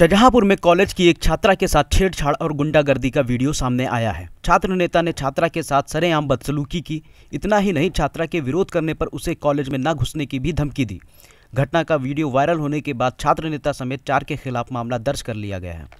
शाहजहांपुर में कॉलेज की एक छात्रा के साथ छेड़छाड़ और गुंडागर्दी का वीडियो सामने आया है छात्र नेता ने छात्रा के साथ सरेआम बदसलूकी की इतना ही नहीं छात्रा के विरोध करने पर उसे कॉलेज में न घुसने की भी धमकी दी घटना का वीडियो वायरल होने के बाद छात्र नेता समेत चार के खिलाफ मामला दर्ज कर लिया गया है